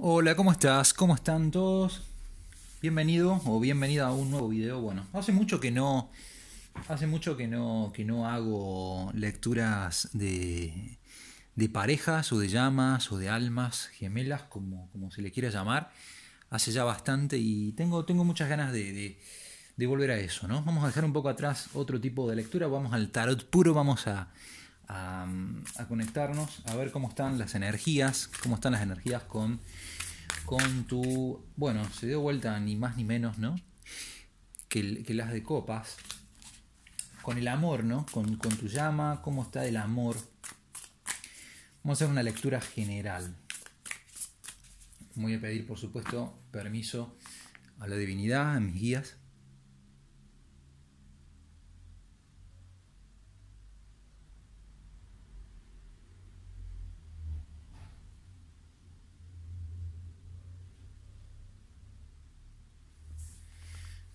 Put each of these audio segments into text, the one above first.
Hola, ¿cómo estás? ¿Cómo están todos? Bienvenido o bienvenida a un nuevo video. Bueno, hace mucho que no hace mucho que no que no hago lecturas de de parejas o de llamas o de almas gemelas, como, como se le quiera llamar. Hace ya bastante y tengo, tengo muchas ganas de, de, volver a eso, ¿no? Vamos a dejar un poco atrás otro tipo de lectura, vamos al tarot puro, vamos a, a, a conectarnos, a ver cómo están las energías, cómo están las energías con con tu... Bueno, se dio vuelta ni más ni menos, ¿no? Que, las de copas. Con el amor, ¿no? Con, con tu llama, cómo está el amor. Vamos a hacer una lectura general. Voy a pedir, por supuesto, permiso a la divinidad, a mis guías,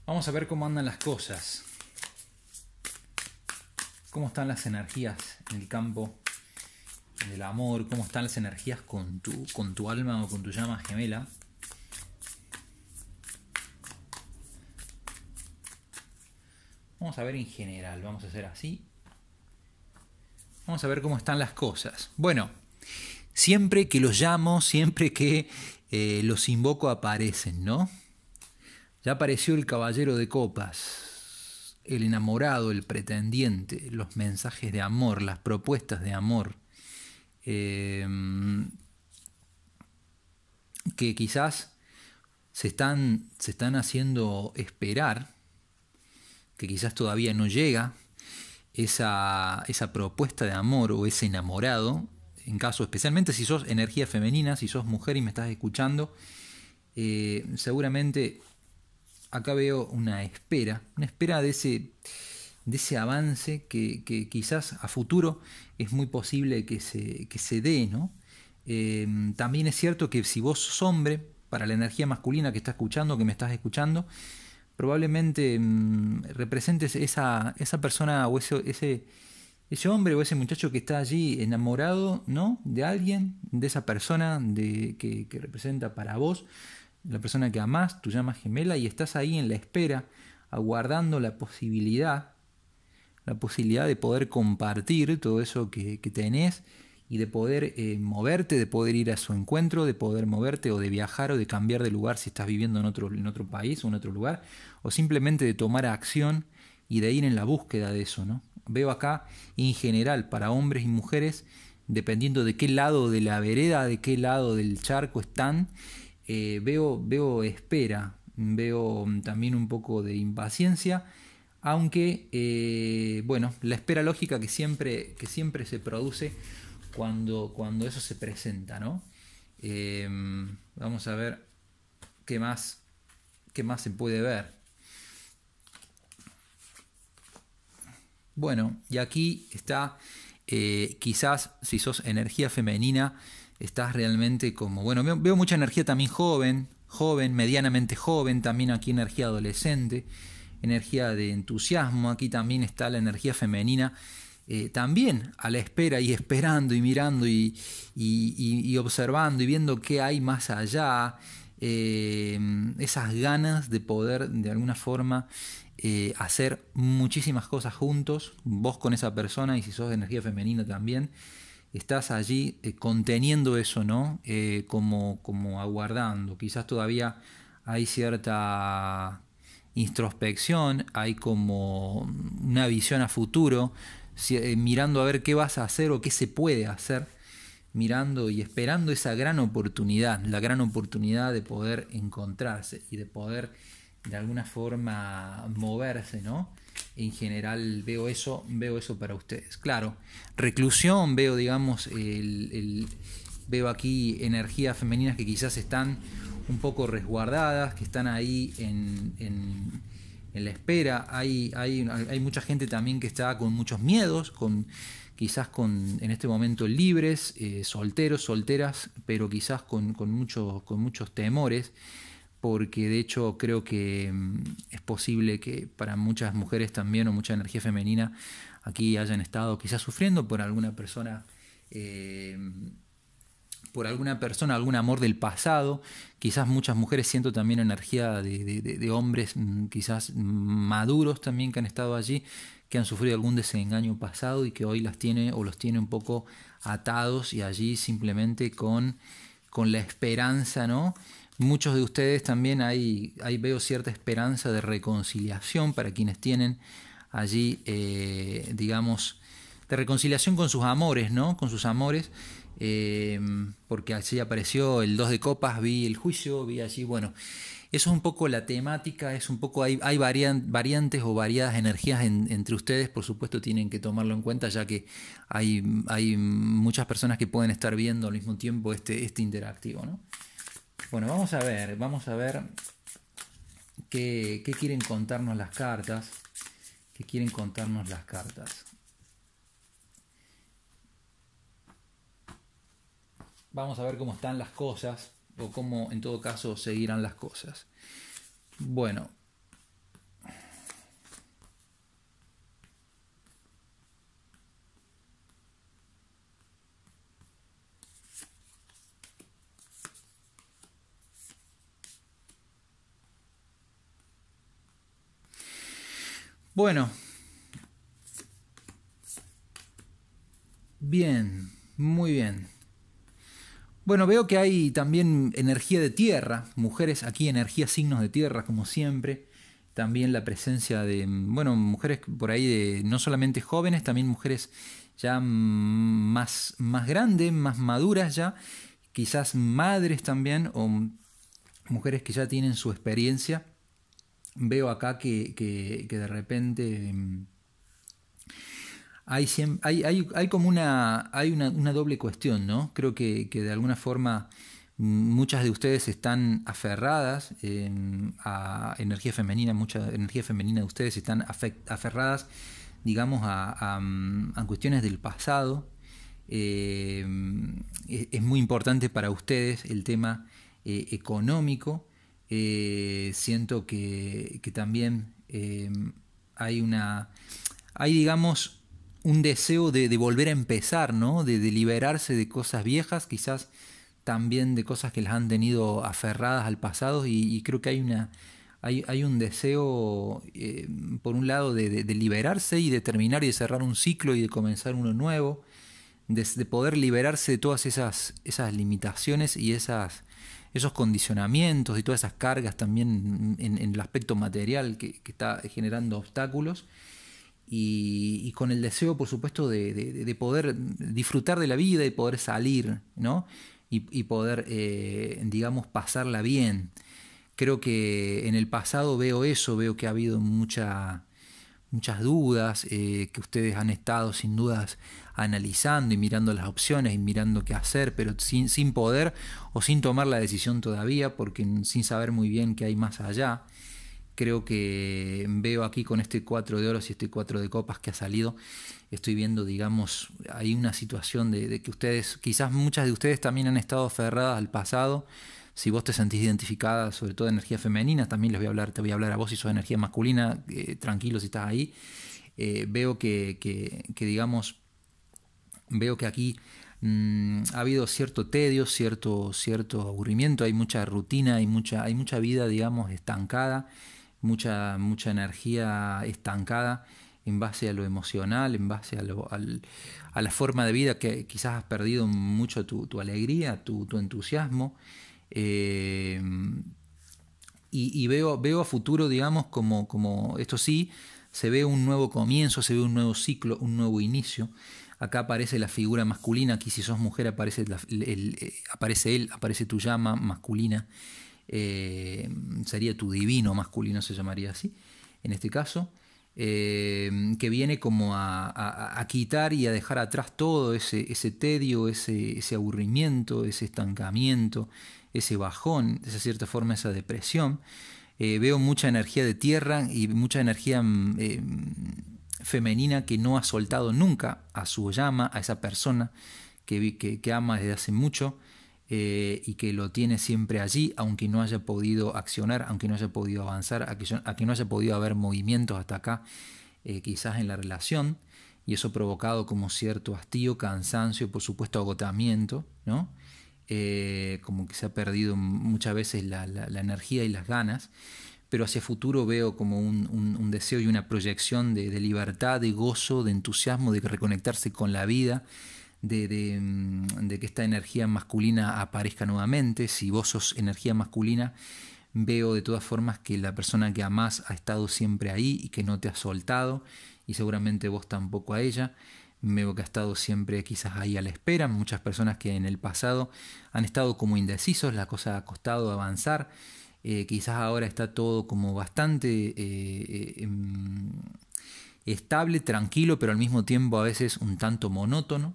Vamos a ver cómo andan las cosas. Cómo están las energías en el campo del amor, cómo están las energías con tu, con tu alma o con tu llama gemela. Vamos a ver en general, vamos a hacer así. Vamos a ver cómo están las cosas. Bueno, siempre que los llamo, siempre que eh, los invoco aparecen, ¿no? Ya apareció el caballero de copas, el enamorado, el pretendiente, los mensajes de amor, las propuestas de amor, em, que quizás se están, se están haciendo esperar, que quizás todavía no llega esa, esa propuesta de amor o ese enamorado, en caso especialmente si sos energía femenina, si sos mujer y me estás escuchando, eh, seguramente acá veo una espera, una espera de ese, de ese avance que, quizás a futuro es muy posible que se, que se dé, ¿no? Em, también es cierto que si vos sos hombre, para la energía masculina que está escuchando, que me estás escuchando, probablemente em, representes esa, esa persona o ese, ese, ese hombre o ese muchacho que está allí enamorado, ¿no? De alguien, de esa persona de, que representa para vos la persona que amás, tu llamas gemela, y estás ahí en la espera, aguardando la posibilidad, la posibilidad de poder compartir todo eso que, que tenés y de poder eh, moverte, de poder ir a su encuentro, de poder moverte o de viajar o de cambiar de lugar si estás viviendo en otro, en otro país o en otro lugar, o simplemente de tomar acción y de ir en la búsqueda de eso. ¿no? Veo acá en general para hombres y mujeres, dependiendo de qué lado de la vereda, de qué lado del charco están, eh, veo, veo espera, veo mm, también un poco de impaciencia, aunque, eh, bueno, la espera lógica que siempre, que siempre se produce cuando, cuando eso se presenta, ¿no? Em, vamos a ver qué más, qué más se puede ver. Bueno, y aquí está, eh, quizás si sos energía femenina, estás realmente como, bueno, veo mucha energía también joven, joven, medianamente joven, también aquí energía adolescente, energía de entusiasmo, aquí también está la energía femenina, eh, también a la espera y esperando y mirando y, y, observando y viendo qué hay más allá, eh, esas ganas de poder de alguna forma eh, hacer muchísimas cosas juntos, vos con esa persona y si sos de energía femenina también estás allí eh, conteniendo eso, ¿no? Eh, como, como aguardando. Quizás todavía hay cierta introspección, hay como una visión a futuro, eh, mirando a ver qué vas a hacer o qué se puede hacer, mirando y esperando esa gran oportunidad, la gran oportunidad de poder encontrarse y de poder de alguna forma moverse, ¿no? en general veo eso, veo eso para ustedes. Claro, reclusión, veo, digamos, el, veo aquí energías femeninas que quizás están un poco resguardadas, que están ahí en, la espera. Hay, hay, hay, mucha gente también que está con muchos miedos, con quizás con en este momento libres, eh, solteros, solteras, pero quizás con, con, con muchos temores porque de hecho creo que mm, es posible que para muchas mujeres también o mucha energía femenina aquí hayan estado quizás sufriendo por alguna persona. Eh, por alguna persona, algún amor del pasado. Quizás muchas mujeres siento también energía de, hombres mm, quizás maduros también que han estado allí, que han sufrido algún desengaño pasado y que hoy las tiene o los tiene un poco atados y allí simplemente con, con la esperanza, ¿no? Muchos de ustedes también hay, ahí veo cierta esperanza de reconciliación para quienes tienen allí, eh, digamos, de reconciliación con sus amores, ¿no? Con sus amores, em, porque allí apareció el dos de copas, vi el juicio, vi allí, bueno, eso es un poco la temática, es un poco, hay, hay variantes o variadas energías entre ustedes, por supuesto tienen que tomarlo en cuenta, ya que hay, hay muchas personas que pueden estar viendo al mismo tiempo este, este interactivo, ¿no? Bueno, vamos a ver, vamos a ver qué, quieren contarnos las cartas. ¿Qué quieren contarnos las cartas? Vamos a ver cómo están las cosas o cómo en todo caso seguirán las cosas. Bueno, Bueno. Bien, muy bien. Bueno, veo que hay también energía de tierra, mujeres aquí, energía signos de tierra, como siempre. También la presencia de, bueno, mujeres por ahí, de, no solamente jóvenes, también mujeres ya más, más grandes, más maduras ya, quizás madres también, o mujeres que ya tienen su experiencia veo acá que, que, de repente em, hay, hay, como una, hay una, doble cuestión, ¿no? Creo que, que, de alguna forma mm, muchas de ustedes están aferradas em, a energía femenina, mucha energía femenina de ustedes están aferradas, digamos, mm, a, cuestiones del pasado. Em, es, muy importante para ustedes el tema eh, económico. Eh, siento que, que también eh, hay una. Hay, digamos, un deseo de, volver a empezar, ¿no? De, liberarse de cosas viejas, quizás también de cosas que las han tenido aferradas al pasado, y, creo que hay una. Hay, hay un deseo, eh, por un lado, de, liberarse y de terminar y de cerrar un ciclo y de comenzar uno nuevo, de, poder liberarse de todas esas, esas limitaciones y esas, esos condicionamientos y todas esas cargas también en, el aspecto material que, está generando obstáculos. Y, con el deseo, por supuesto, de, poder disfrutar de la vida y poder salir, ¿no? Y, poder, eh, digamos, pasarla bien. Creo que en el pasado veo eso, veo que ha habido muchas dudas, eh, que ustedes han estado sin dudas analizando y mirando las opciones y mirando qué hacer, pero sin, poder o sin tomar la decisión todavía, porque sin saber muy bien qué hay más allá. Creo que veo aquí con este 4 de oros y este 4 de copas que ha salido, estoy viendo, digamos, hay una situación de, que ustedes, quizás muchas de ustedes también han estado aferradas al pasado, si vos te sentís identificada, sobre todo energía femenina, también les voy a hablar, te voy a hablar a vos y sos energía masculina, tranquilos eh, tranquilo si estás ahí. Eh, veo que, que, digamos, veo que aquí mm, ha habido cierto tedio, cierto, cierto aburrimiento, hay mucha rutina, hay mucha, hay mucha vida, digamos, estancada, mucha, mucha energía estancada en base a lo emocional, en base a, la forma de vida que quizás has perdido mucho tu, alegría, tu, entusiasmo. Eh, y, y veo, veo a futuro, digamos, como, como esto sí, se ve un nuevo comienzo, se ve un nuevo ciclo, un nuevo inicio. Acá aparece la figura masculina, aquí si sos mujer aparece, eh, aparece él, aparece tu llama masculina, eh, sería tu divino masculino, se llamaría así, en este caso, eh, que viene como a, quitar y a dejar atrás todo ese, tedio, ese, aburrimiento, ese estancamiento, ese bajón, esa cierta forma, esa depresión. veo mucha energía de tierra y mucha energía mm, femenina que no ha soltado nunca a su llama, a esa persona que, que, que ama desde hace mucho eh, y que lo tiene siempre allí, aunque no haya podido accionar, aunque no haya podido avanzar, a que, no haya podido haber movimientos hasta acá, eh, quizás en la relación, y eso ha provocado como cierto hastío, cansancio, por supuesto agotamiento, ¿no? Eh, como que se ha perdido muchas veces la energía y las ganas pero hacia futuro veo como un, deseo y una proyección de, libertad, de gozo, de entusiasmo, de reconectarse con la vida, mm, de, que esta energía masculina aparezca nuevamente. Si vos sos energía masculina, veo de todas formas que la persona que amás ha estado siempre ahí y que no te ha soltado, y seguramente vos tampoco a ella. Veo que ha estado siempre quizás ahí a la espera, muchas personas que en el pasado han estado como indecisos, la cosa ha costado avanzar, eh, quizás ahora está todo como bastante eh, eh, em, estable, tranquilo, pero al mismo tiempo a veces un tanto monótono.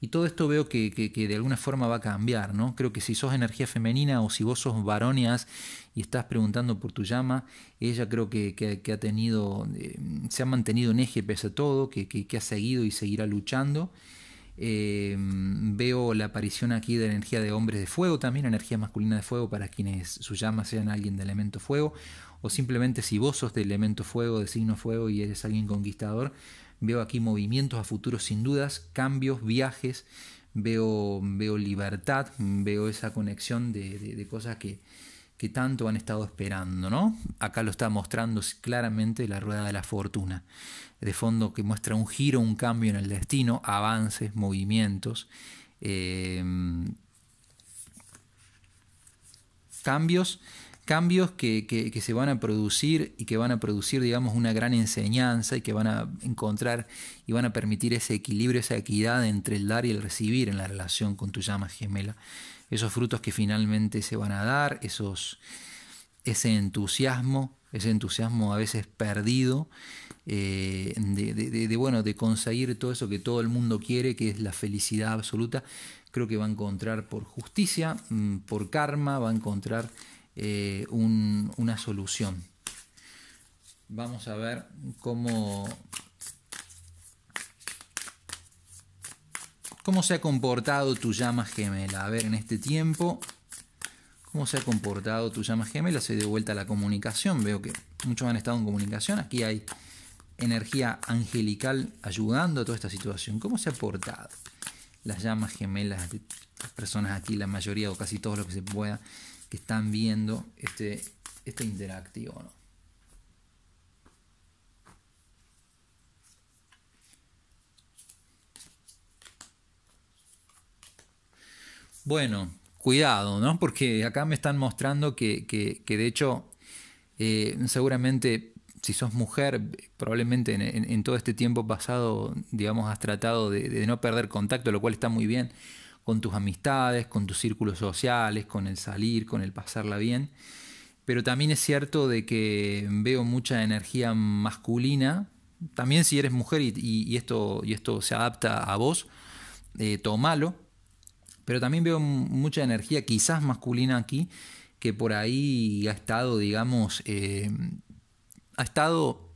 Y todo esto veo que, de alguna forma va a cambiar, ¿no? Creo que si sos energía femenina o si vos sos varonias y estás preguntando por tu llama, ella creo que, ha tenido, se ha mantenido en eje pese a todo, que, ha seguido y seguirá luchando. Eh, veo la aparición aquí de energía de hombres de fuego, también energía masculina de fuego para quienes su llama sean alguien de elemento fuego, o simplemente si vos sos de elemento fuego, de signo fuego y eres alguien conquistador, veo aquí movimientos a futuro sin dudas, cambios, viajes, veo, veo libertad, veo esa conexión de cosas que, que tanto han estado esperando, ¿no? Acá lo está mostrando claramente la rueda de la fortuna. De fondo que muestra un giro, un cambio en el destino, avances, movimientos, eh, cambios, cambios que, se van a producir y que van a producir, digamos, una gran enseñanza y que van a encontrar y van a permitir ese equilibrio, esa equidad entre el dar y el recibir en la relación con tu llama gemela esos frutos que finalmente se van a dar, esos, ese entusiasmo, ese entusiasmo a veces perdido eh, de, bueno, de conseguir todo eso que todo el mundo quiere, que es la felicidad absoluta, creo que va a encontrar por justicia, mm, por karma, va a encontrar eh, una solución. Vamos a ver cómo ¿Cómo se ha comportado tu llama gemela? A ver, en este tiempo, ¿cómo se ha comportado tu llama gemela? Se de vuelta a la comunicación. Veo que muchos han estado en comunicación. Aquí hay energía angelical ayudando a toda esta situación. ¿Cómo se ha portado? Las llamas gemelas las personas aquí, la mayoría o casi todos los que se pueda, que están viendo este, este interactivo. ¿no? Bueno, cuidado, ¿no? Porque acá me están mostrando que, de hecho, eh, seguramente si sos mujer, probablemente en, todo este tiempo pasado, digamos, has tratado de, no perder contacto, lo cual está muy bien, con tus amistades, con tus círculos sociales, con el salir, con el pasarla bien. Pero también es cierto de que veo mucha energía masculina. También si eres mujer y, esto, y esto se adapta a vos, eh, pero también veo mucha energía quizás masculina aquí, que por ahí ha estado, digamos, eh, ha estado,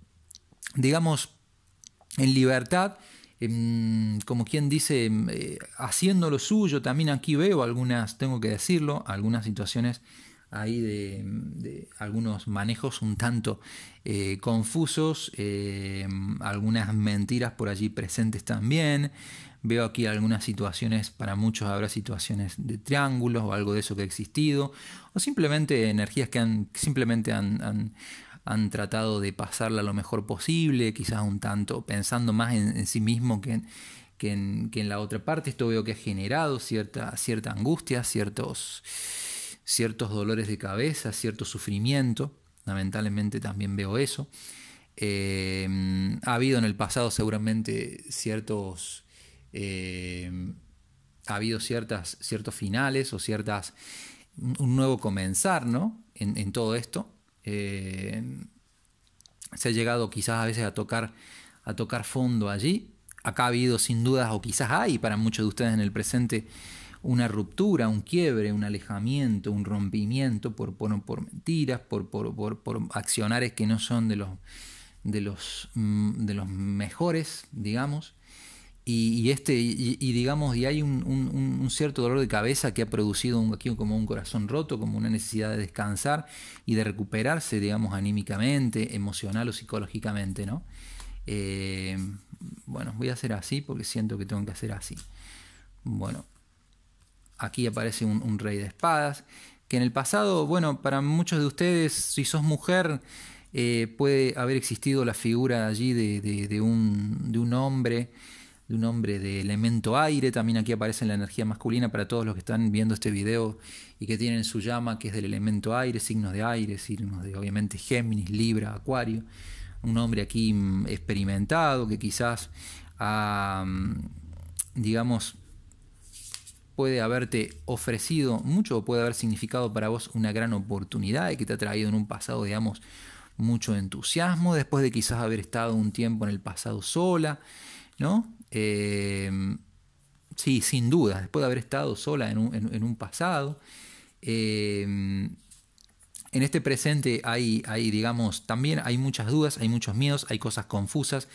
digamos, en libertad, em, como quien dice, em, eh, haciendo lo suyo. También aquí veo algunas, tengo que decirlo, algunas situaciones ahí de, de algunos manejos un tanto eh, confusos, em, algunas mentiras por allí presentes también, Veo aquí algunas situaciones, para muchos habrá situaciones de triángulos o algo de eso que ha existido, o simplemente energías que han, simplemente han, tratado de pasarla lo mejor posible, quizás un tanto pensando más en, sí mismo que en, la otra parte. Esto veo que ha generado cierta, cierta angustia, ciertos, ciertos dolores de cabeza, cierto sufrimiento. Lamentablemente también veo eso. Eh, ha habido en el pasado seguramente ciertos eh, ha habido ciertas, ciertos finales o ciertas. un nuevo comenzar, ¿no? En, todo esto. Eh, se ha llegado quizás a veces a tocar, a tocar fondo allí. Acá ha habido sin dudas, o quizás hay para muchos de ustedes en el presente, una ruptura, un quiebre, un alejamiento, un rompimiento por, por, mentiras, por, por, por, accionares que no son de los, de los, mm, de los mejores, digamos. Y, este, y, digamos, y hay un, cierto dolor de cabeza que ha producido un, aquí como un corazón roto, como una necesidad de descansar y de recuperarse, digamos, anímicamente, emocional o psicológicamente, ¿no? Eh, bueno, voy a hacer así porque siento que tengo que hacer así. Bueno, aquí aparece un, rey de espadas, que en el pasado, bueno, para muchos de ustedes, si sos mujer, eh, puede haber existido la figura allí de, un, de un hombre de un hombre de elemento aire. También aquí aparece la energía masculina para todos los que están viendo este video y que tienen su llama, que es del elemento aire, signos de aire, signos de obviamente Géminis, Libra, Acuario. Un hombre aquí mm, experimentado que quizás, ah, mm, digamos, puede haberte ofrecido mucho o puede haber significado para vos una gran oportunidad y que te ha traído en un pasado, digamos, mucho entusiasmo después de quizás haber estado un tiempo en el pasado sola, ¿no? Em, sí, sin duda, después de haber estado sola en un, pasado. Em, en este presente hay, digamos, también hay muchas dudas, hay muchos miedos, hay cosas confusas,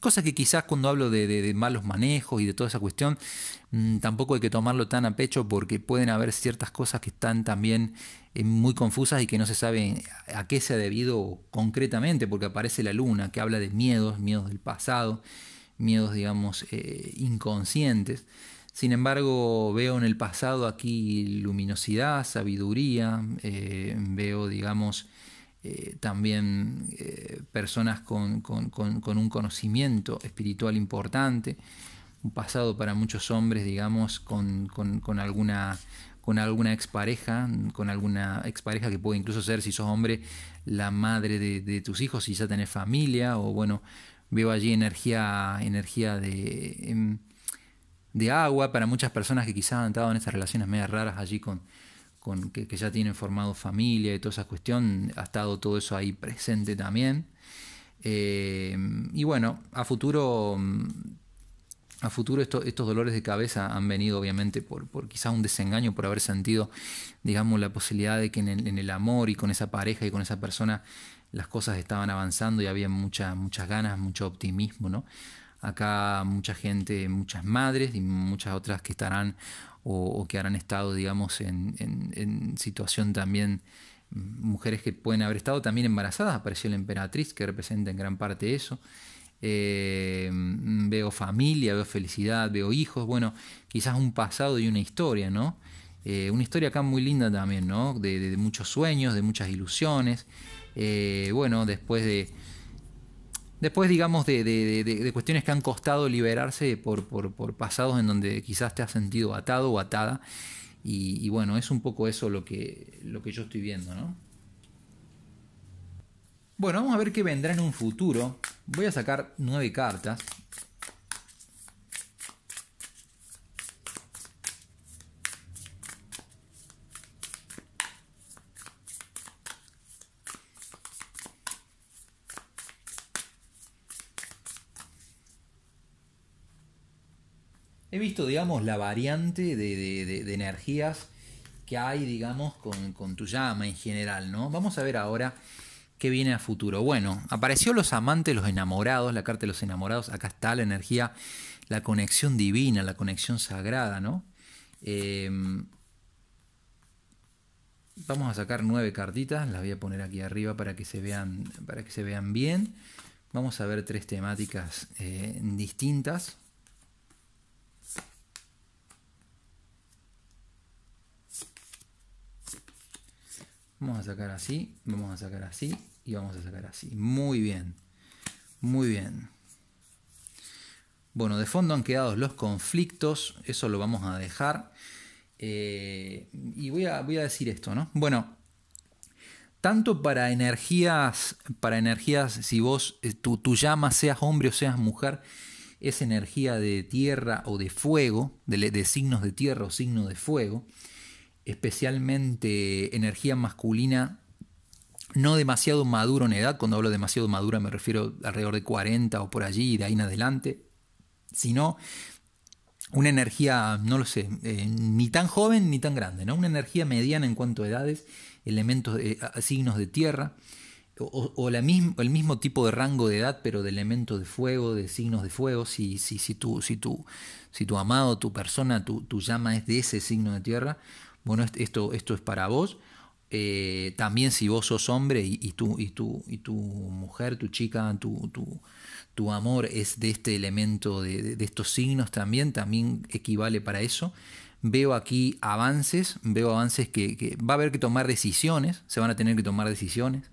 cosas que quizás cuando hablo de, malos manejos y de toda esa cuestión, mm, tampoco hay que tomarlo tan a pecho porque pueden haber ciertas cosas que están también eh, muy confusas y que no se sabe a qué se ha debido concretamente, porque aparece la luna que habla de miedos, miedos del pasado miedos, digamos, eh, inconscientes. Sin embargo, veo en el pasado aquí luminosidad, sabiduría, eh, veo, digamos, eh, también personas con, un conocimiento espiritual importante, un pasado para muchos hombres, digamos, con, alguna con alguna expareja, con alguna expareja que puede incluso ser, si sos hombre, la madre de, de tus hijos, si ya tenés familia, o bueno, Veo allí energía, energía de, em, de agua para muchas personas que quizás han estado en estas relaciones medio raras allí con, con que, ya tienen formado familia y toda esa cuestión. Ha estado todo eso ahí presente también. Eh, y bueno, a futuro mm, a futuro estos dolores de cabeza han venido obviamente por, por quizás un desengaño, por haber sentido, digamos, la posibilidad de que en el, amor y con esa pareja y con esa persona las cosas estaban avanzando y había mucha, muchas ganas, mucho optimismo, ¿no? Acá mucha gente, muchas madres y muchas otras que estarán o, que harán estado, digamos, en, situación también mm, mujeres que pueden haber estado también embarazadas, apareció la emperatriz que representa en gran parte eso. Eh, mm, veo familia, veo felicidad, veo hijos, bueno, quizás un pasado y una historia, ¿no? Eh, una historia acá muy linda también, ¿no? de muchos sueños, de muchas ilusiones, eh, bueno, después de, después digamos de, cuestiones que han costado liberarse por, pasados en donde quizás te has sentido atado o atada. Y, bueno, es un poco eso lo que, lo que yo estoy viendo, ¿no? Bueno, vamos a ver qué vendrá en un futuro. Voy a sacar nueve cartas. he visto, digamos, la variante de, energías que hay, digamos, con, tu llama en general, ¿no? Vamos a ver ahora qué viene a futuro. Bueno, apareció los amantes, los enamorados, la carta de los enamorados, acá está la energía, la conexión divina, la conexión sagrada, ¿no? Em, vamos a sacar nueve cartitas, las voy a poner aquí arriba para que se vean, para que se vean bien. Vamos a ver tres temáticas eh, distintas. Vamos a sacar así, vamos a sacar así y vamos a sacar así. Muy bien, muy bien. Bueno, de fondo han quedado los conflictos, eso lo vamos a dejar. Eh, y voy a, voy a decir esto, ¿no? Bueno, tanto para energías, para energías, si vos, eh, tu, llama, seas hombre o seas mujer, es energía de tierra o de fuego, de, de signos de tierra o signo de fuego especialmente energía masculina no demasiado maduro en edad, cuando hablo demasiado madura me refiero alrededor de 40 o por allí, de ahí en adelante, sino una energía, no lo sé, eh, ni tan joven ni tan grande, ¿no? una energía mediana en cuanto a edades, elementos, de signos de tierra, o, la el mismo tipo de rango de edad, pero de elementos de fuego, de signos de fuego, si, si, si, tu, si, tú si tu amado, tu persona, tu, tu llama es de ese signo de tierra, bueno, esto, esto es para vos. Eh, también si vos sos hombre y, tu, y, tu, y tu mujer, tu chica, tu, tu, tu amor es de este elemento, de, estos signos también, también equivale para eso. Veo aquí avances, veo avances que, va a haber que tomar decisiones, se van a tener que tomar decisiones,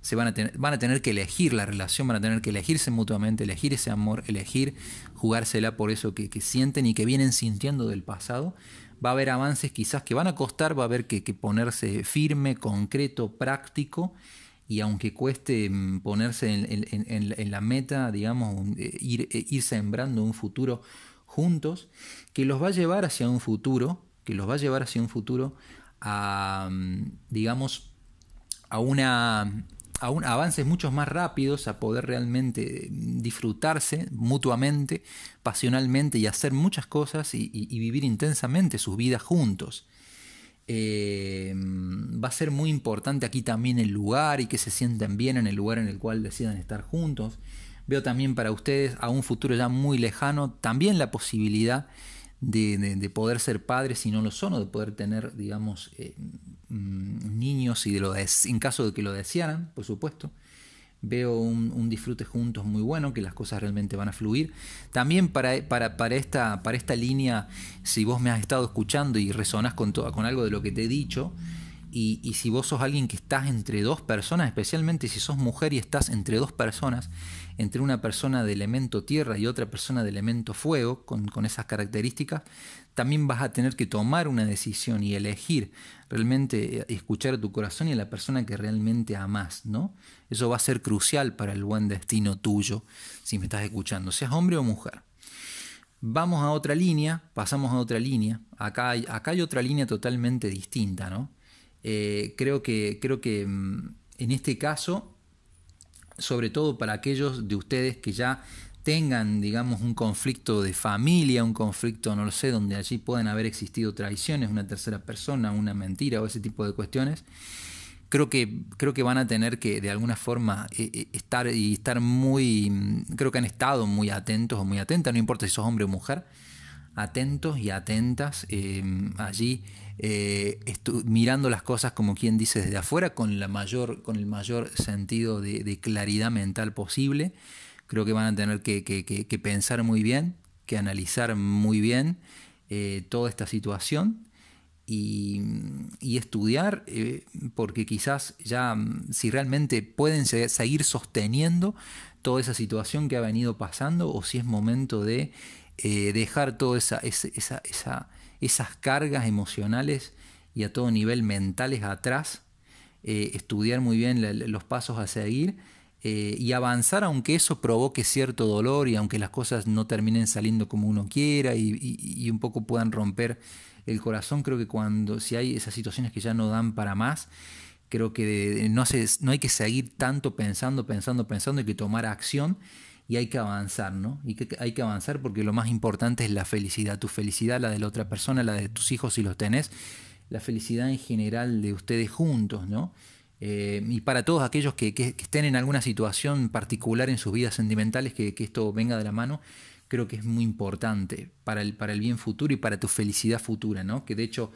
se van a, tener, van a tener que elegir la relación, van a tener que elegirse mutuamente, elegir ese amor, elegir jugársela por eso que, que sienten y que vienen sintiendo del pasado, va a haber avances quizás que van a costar, va a haber que, ponerse firme, concreto, práctico, y aunque cueste mm, ponerse en, la meta, digamos, eh, ir, eh, ir sembrando un futuro juntos, que los va a llevar hacia un futuro, que los va a llevar hacia un futuro a, mm, digamos, a una a avances mucho más rápidos, a poder realmente disfrutarse mutuamente, pasionalmente y hacer muchas cosas y, vivir intensamente sus vidas juntos. Eh, va a ser muy importante aquí también el lugar y que se sientan bien en el lugar en el cual decidan estar juntos. Veo también para ustedes a un futuro ya muy lejano también la posibilidad de, poder ser padres si no lo son, o de poder tener, digamos, eh, mm, niños y de lo en caso de que lo desearan, por supuesto. Veo un, disfrute juntos muy bueno, que las cosas realmente van a fluir. También para, para, esta, para esta línea, si vos me has estado escuchando y resonás con, todo, con algo de lo que te he dicho, y, y si vos sos alguien que estás entre dos personas, especialmente si sos mujer y estás entre dos personas, entre una persona de elemento tierra y otra persona de elemento fuego, con, esas características, también vas a tener que tomar una decisión y elegir realmente eh, escuchar a tu corazón y a la persona que realmente amas, ¿no? Eso va a ser crucial para el buen destino tuyo, si me estás escuchando, seas hombre o mujer. Vamos a otra línea, pasamos a otra línea. Acá hay, otra línea totalmente distinta, ¿no? Eh, creo que, creo que mm, en este caso sobre todo para aquellos de ustedes que ya tengan, digamos, un conflicto de familia, un conflicto, no lo sé, donde allí pueden haber existido traiciones, una tercera persona, una mentira o ese tipo de cuestiones, creo que, creo que van a tener que de alguna forma eh, eh, estar y estar muy, mm, creo que han estado muy atentos o muy atentas, no importa si sos hombre o mujer, atentos y atentas eh, allí eh, mirando las cosas como quien dice desde afuera con, la mayor, con el mayor sentido de, claridad mental posible. Creo que van a tener que, pensar muy bien, que analizar muy bien eh, toda esta situación y, estudiar, porque quizás ya mm, si realmente pueden seguir sosteniendo toda esa situación que ha venido pasando o si es momento de eh, dejar todas esa, esa, esa, esas cargas emocionales y a todo nivel mentales atrás, eh, estudiar muy bien los pasos a seguir eh, y avanzar aunque eso provoque cierto dolor y aunque las cosas no terminen saliendo como uno quiera y, un poco puedan romper el corazón, creo que cuando si hay esas situaciones que ya no dan para más, creo que no, no hay que seguir tanto pensando, pensando, pensando, hay que tomar acción y hay que avanzar, ¿no? Y que hay que avanzar porque lo más importante es la felicidad, tu felicidad, la de la otra persona, la de tus hijos si los tenés, la felicidad en general de ustedes juntos, ¿no? Eh, y para todos aquellos que, estén en alguna situación particular en sus vidas sentimentales, que, que, esto venga de la mano, creo que es muy importante para el, para el bien futuro y para tu felicidad futura, ¿no? Que de hecho,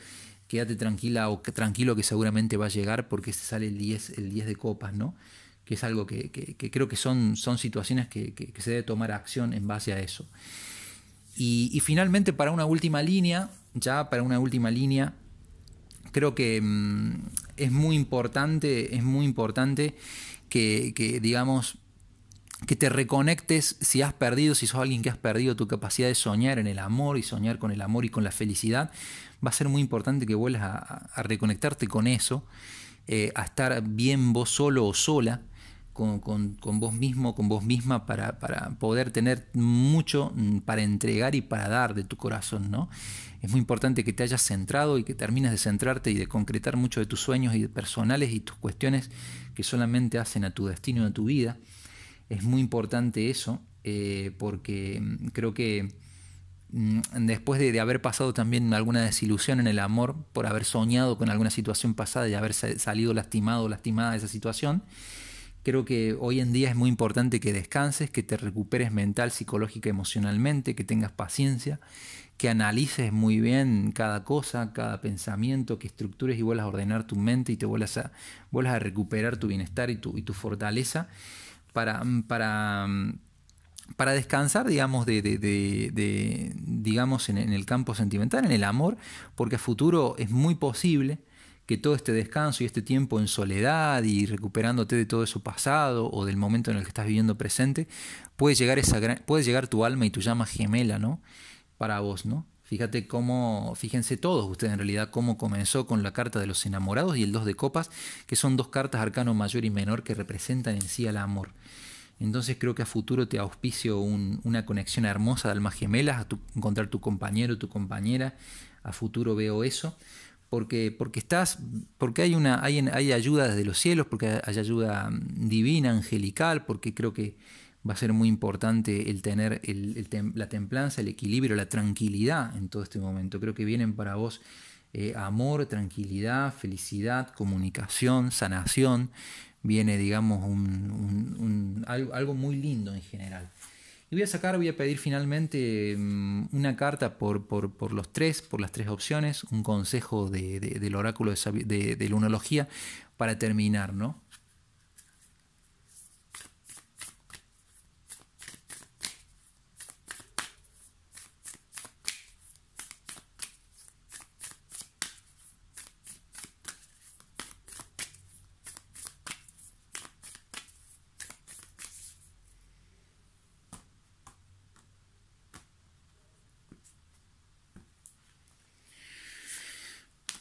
quédate tranquila o tranquilo que seguramente va a llegar porque se sale el el 10 de copas, ¿no? que es algo que, creo que son, son situaciones que, se debe tomar acción en base a eso. Y, finalmente, para una última línea, ya para una última línea, creo que mm, es muy importante, es muy importante que, digamos, que te reconectes si has perdido, si sos alguien que has perdido tu capacidad de soñar en el amor y soñar con el amor y con la felicidad, va a ser muy importante que vuelvas a, reconectarte con eso, eh, a estar bien vos solo o sola, con, vos mismo, con vos misma, para, poder tener mucho mm, para entregar y para dar de tu corazón, ¿no? Es muy importante que te hayas centrado y que termines de centrarte y de concretar mucho de tus sueños y personales y tus cuestiones que solamente hacen a tu destino, y a tu vida. Es muy importante eso, eh, porque mm, creo que mm, después de, de, haber pasado también alguna desilusión en el amor, por haber soñado con alguna situación pasada y haber salido lastimado o lastimada de esa situación, Creo que hoy en día es muy importante que descanses, que te recuperes mental, psicológica, emocionalmente, que tengas paciencia, que analices muy bien cada cosa, cada pensamiento, que estructures y vuelvas a ordenar tu mente y te vuelvas a, vuelas a recuperar tu bienestar y tu, y tu fortaleza para, para, para descansar, digamos, de, de, de, digamos en, en el campo sentimental, en el amor, porque a futuro es muy posible que todo este descanso y este tiempo en soledad y recuperándote de todo eso pasado o del momento en el que estás viviendo presente, puede llegar, esa puede llegar tu alma y tu llama gemela, ¿no? Para vos, ¿no? Fíjate cómo, fíjense todos ustedes en realidad cómo comenzó con la carta de los enamorados y el dos de copas, que son dos cartas arcano mayor y menor que representan en sí al amor. Entonces creo que a futuro te auspicio una conexión hermosa de almas gemelas, a encontrar tu compañero, tu compañera. A futuro veo eso porque, estás, porque hay una, hay, ayuda desde los cielos, porque hay ayuda mm, divina, angelical, porque creo que va a ser muy importante el tener la templanza, el equilibrio, la tranquilidad en todo este momento. Creo que vienen para vos eh, amor, tranquilidad, felicidad, comunicación, sanación. Viene, digamos, algo, algo muy lindo en general voy a sacar, voy a pedir finalmente mm, una carta por, por, por los tres, por las tres opciones, un consejo de, del oráculo de, de, de lunología para terminar, ¿no?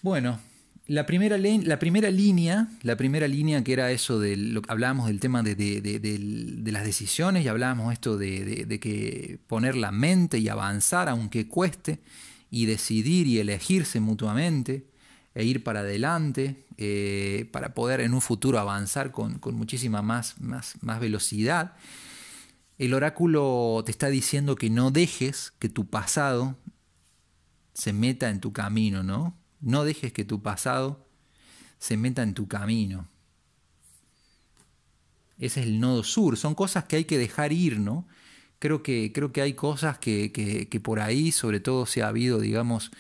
Bueno, la primera, línea, la primera línea que era eso de lo que hablábamos del tema de, las decisiones y hablábamos esto de, que poner la mente y avanzar aunque cueste y decidir y elegirse mutuamente e ir para adelante eh, para poder en un futuro avanzar con, muchísima más, más velocidad. El oráculo te está diciendo que no dejes que tu pasado se meta en tu camino, ¿no? No dejes que tu pasado se meta en tu camino. Ese es el nodo sur. Son cosas que hay que dejar ir, ¿no? Creo que, creo que hay cosas que, que, por ahí, sobre todo si ha habido, digamos,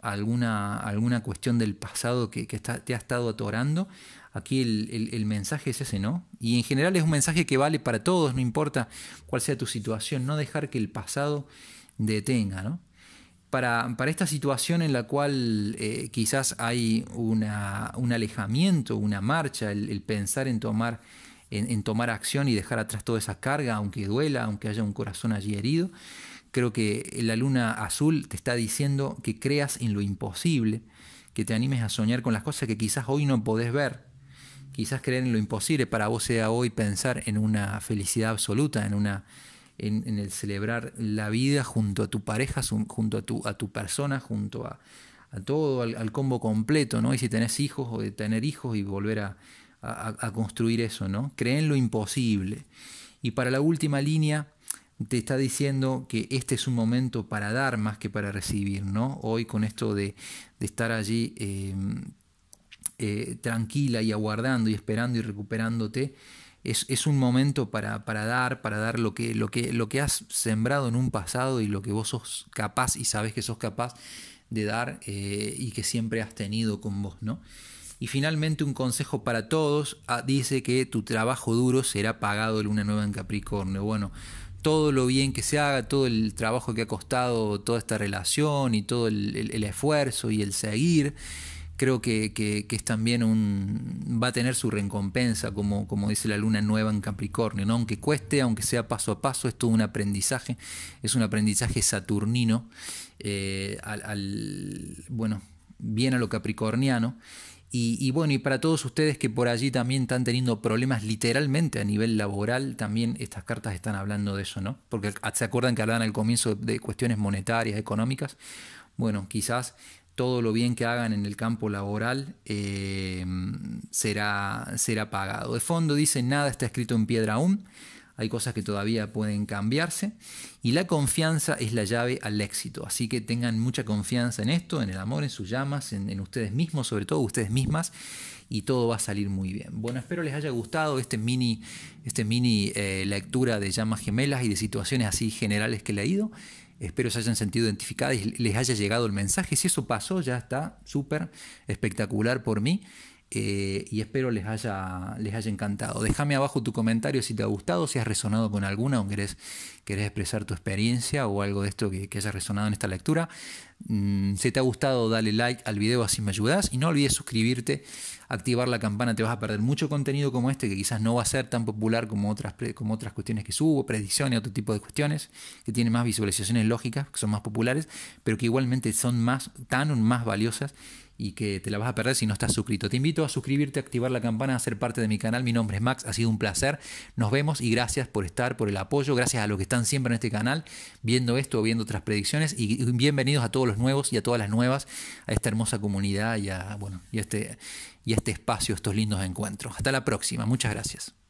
alguna, alguna cuestión del pasado que, te ha estado atorando. Aquí el, mensaje es ese, ¿no? Y en general es un mensaje que vale para todos, no importa cuál sea tu situación, no dejar que el pasado detenga, ¿no? para, esta situación en la cual eh, quizás hay un alejamiento, una marcha, el, pensar en tomar, en, en, tomar acción y dejar atrás toda esa carga, aunque duela, aunque haya un corazón allí herido. Creo que la luna azul te está diciendo que creas en lo imposible, que te animes a soñar con las cosas que quizás hoy no podés ver. Quizás creer en lo imposible para vos sea hoy pensar en una felicidad absoluta, en una en, el celebrar la vida junto a tu pareja, junto a tu, persona, junto a, todo, al, combo completo, ¿no? Y si tenés hijos o de tener hijos y volver a, construir eso, ¿no? Cree lo imposible. Y para la última línea, te está diciendo que este es un momento para dar más que para recibir, ¿no? Hoy con esto de, estar allí eh, eh, tranquila y aguardando y esperando y recuperándote, es, un momento para, dar, para dar lo que, lo, que, lo que has sembrado en un pasado y lo que vos sos capaz y sabes que sos capaz de dar eh, y que siempre has tenido con vos, ¿no? Y finalmente un consejo para todos, ah, dice que tu trabajo duro será pagado en una nueva en Capricornio. Bueno, todo lo bien que se haga, todo el trabajo que ha costado toda esta relación y todo el esfuerzo y el seguir creo que, es también un. va a tener su recompensa, como, como dice la luna nueva en Capricornio, ¿no? Aunque cueste, aunque sea paso a paso, es todo un aprendizaje, es un aprendizaje saturnino, eh, al, bueno, bien a lo capricorniano. Y, bueno, y para todos ustedes que por allí también están teniendo problemas literalmente a nivel laboral, también estas cartas están hablando de eso, ¿no? Porque se acuerdan que hablaban al comienzo de cuestiones monetarias, económicas. Bueno, quizás todo lo bien que hagan en el campo laboral eh, será, será pagado. De fondo dice, nada está escrito en piedra aún, hay cosas que todavía pueden cambiarse y la confianza es la llave al éxito. Así que tengan mucha confianza en esto, en el amor, en sus llamas, en, ustedes mismos, sobre todo ustedes mismas, y todo va a salir muy bien. Bueno, espero les haya gustado este mini, este mini eh, lectura de llamas gemelas y de situaciones así generales que he leído. Espero se hayan sentido identificadas y les haya llegado el mensaje. Si eso pasó, ya está súper espectacular por mí. Eh, y espero les haya, les haya encantado. Déjame abajo tu comentario si te ha gustado, si has resonado con alguna o querés, expresar tu experiencia o algo de esto que, haya resonado en esta lectura. Mm, si te ha gustado, dale like al video, así me ayudas. Y no olvides suscribirte, activar la campana, te vas a perder mucho contenido como este, que quizás no va a ser tan popular como otras, como otras cuestiones que subo, predicciones, otro tipo de cuestiones, que tienen más visualizaciones lógicas, que son más populares, pero que igualmente son más, tan más valiosas y que te la vas a perder si no estás suscrito. Te invito a suscribirte, activar la campana, a ser parte de mi canal. Mi nombre es Max, ha sido un placer. Nos vemos y gracias por estar, por el apoyo. Gracias a los que están siempre en este canal viendo esto o viendo otras predicciones. Y bienvenidos a todos los nuevos y a todas las nuevas, a esta hermosa comunidad y a, bueno, y este, y a este espacio, estos lindos encuentros. Hasta la próxima. Muchas gracias.